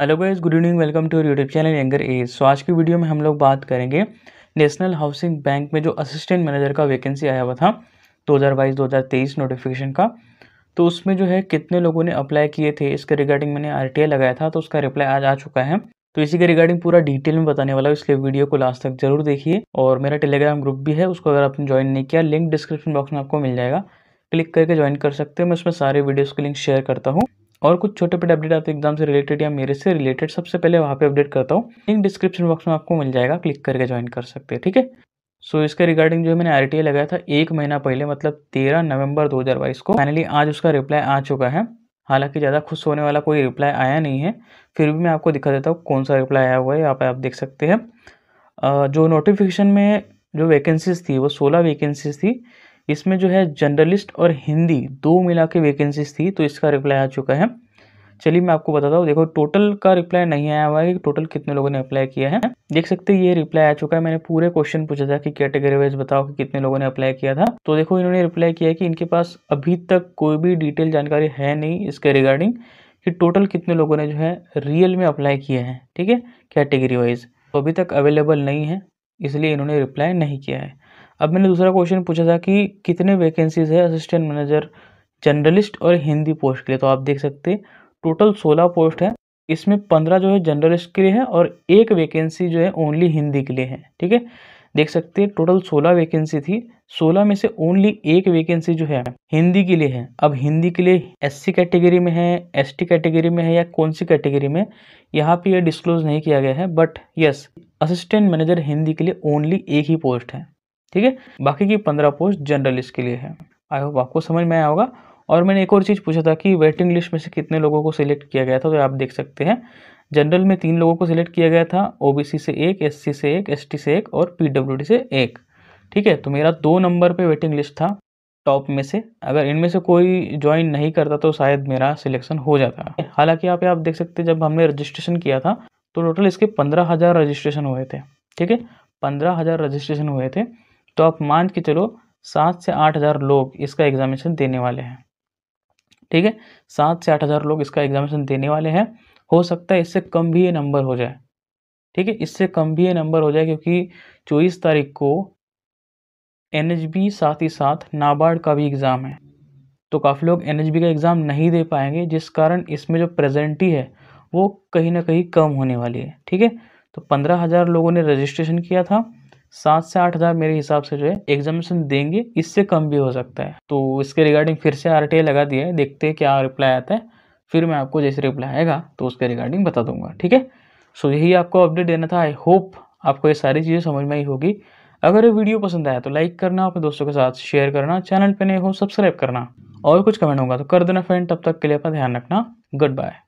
hello guys good evening welcome to YouTube channel anger age so आज की video में हम लोग बात करेंगे नेशनल हाउसिंग बैंक में जो असिस्टेंट मैनेजर का वैकेंसी आया हुआ था 2022-2023 नोटिफिकेशन का तो उसमें जो है कितने लोगों ने अप्लाई किए थे इसके रिगार्डिंग मैंने आर लगाया था तो उसका रिप्लाई आज आ चुका है तो इसी के रिगार्डिंग पूरा डिटेल में बताने वाला हूँ इसलिए वीडियो को लास्ट तक जरूर देखिए और मेरा टेलीग्राम ग्रुप भी है उसको अगर आपने ज्वाइन नहीं किया लिंक डिस्क्रिप्शन बॉक्स में आपको मिल जाएगा क्लिक करके ज्वाइन कर सकते हैं मैं उसमें सारे वीडियोस के लिंक शेयर करता हूँ और कुछ छोटे पेड अपडेट आते एग्जाम से रिलेटेड या मेरे से रिलेटेड सबसे पहले वहाँ पे अपडेट करता हूँ लिंक डिस्क्रिप्शन बॉक्स में आपको मिल जाएगा क्लिक करके ज्वाइन कर सकते हैं ठीक है सो so, इसके रिगार्डिंग जो मैंने आर लगाया था एक महीना पहले मतलब तेरह नवंबर दो को फाइनली आज उसका रिप्लाई आ चुका है हालांकि ज़्यादा खुश होने वाला कोई रिप्लाई आया नहीं है फिर भी मैं आपको दिखा देता हूँ कौन सा रिप्लाई आया हुआ है यहाँ पर आप देख सकते हैं जो नोटिफिकेशन में जो वैकेंसीज थी वो सोलह वैकेंसीज थी इसमें जो है जर्नलिस्ट और हिंदी दो मिला के वैकेंसीज थी तो इसका रिप्लाई आ चुका है चलिए मैं आपको बताता हूँ देखो टोटल का रिप्लाई नहीं आया हुआ है कि टोटल कितने लोगों ने अप्लाई किया है देख सकते हैं ये रिप्लाई आ चुका है मैंने पूरे क्वेश्चन पूछा था कि कैटेगरी वाइज बताओ कि कितने लोगों ने अप्लाई किया था तो देखो इन्होंने रिप्लाई किया कि इनके पास अभी तक कोई भी डिटेल जानकारी है नहीं इसके रिगार्डिंग कि टोटल कितने लोगों ने जो है रियल में अप्लाई किया है ठीक है कैटेगरी वाइज तो अभी तक अवेलेबल नहीं है इसलिए इन्होंने रिप्लाई नहीं किया है अब मैंने दूसरा क्वेश्चन पूछा था कि कितने वैकेंसीज है असिस्टेंट मैनेजर जर्नलिस्ट और हिंदी पोस्ट के लिए तो आप देख सकते टोटल सोलह पोस्ट है इसमें पंद्रह जो है जर्नलिस्ट के लिए है और एक वैकेंसी जो है ओनली हिंदी के लिए है ठीक है देख सकते हैं टोटल सोलह वैकेंसी थी सोलह में से ओनली एक वैकेंसी जो है हिंदी के लिए है अब हिंदी के लिए एससी कैटेगरी में है एसटी कैटेगरी में है या कौन सी कैटेगरी में यहाँ पे ये यह डिस्क्लोज नहीं किया गया है but yes assistant manager Hindi के लिए ओनली एक ही पोस्ट है ठीक है बाकी की पंद्रह पोस्ट जर्नलिस्ट के लिए है आई होप आपको समझ में आया होगा और मैंने एक और चीज़ पूछा था कि वेटिंग लिस्ट में से कितने लोगों को सिलेक्ट किया गया था तो आप देख सकते हैं जनरल में तीन लोगों को सिलेक्ट किया गया था ओबीसी से एक एससी से एक एसटी से एक और पीडब्ल्यूडी से एक ठीक है तो मेरा दो नंबर पे वेटिंग लिस्ट था टॉप में से अगर इनमें से कोई ज्वाइन नहीं करता तो शायद मेरा सिलेक्शन हो जाता हालांकि यहाँ पे आप देख सकते जब हमने रजिस्ट्रेशन किया था तो टोटल इसके पंद्रह हज़ार रजिस्ट्रेशन हुए थे ठीक है पंद्रह हज़ार रजिस्ट्रेशन हुए थे तो आप मान के चलो सात से आठ हज़ार लोग इसका एग्जामिनेशन देने वाले हैं ठीक है सात से आठ हज़ार लोग इसका एग्जामिनेशन देने वाले हैं हो सकता है इससे कम भी ये नंबर हो जाए ठीक है इससे कम भी ये नंबर हो जाए क्योंकि चौबीस तारीख को एन साथ ही साथ नाबार्ड का भी एग्ज़ाम है तो काफ़ी लोग एन का एग्ज़ाम नहीं दे पाएंगे जिस कारण इसमें जो प्रेजेंटी है वो कहीं ना कहीं कम होने वाली है ठीक है तो पंद्रह हज़ार लोगों ने रजिस्ट्रेशन किया था सात से आठ हज़ार मेरे हिसाब से जो है एग्जामिनेशन देंगे इससे कम भी हो सकता है तो इसके रिगार्डिंग फिर से आर लगा दिया है देखते हैं क्या रिप्लाई आता है फिर मैं आपको जैसे रिप्लाई आएगा तो उसके रिगार्डिंग बता दूंगा ठीक है सो यही आपको अपडेट देना था आई होप आपको ये सारी चीज़ें समझ में आई होगी अगर ये वीडियो पसंद आया तो लाइक करना अपने दोस्तों के साथ शेयर करना चैनल पर नए हो सब्सक्राइब करना और कुछ कमेंट होगा तो कर देना फ्रेंड तब तक के लिए अपना ध्यान रखना गुड बाय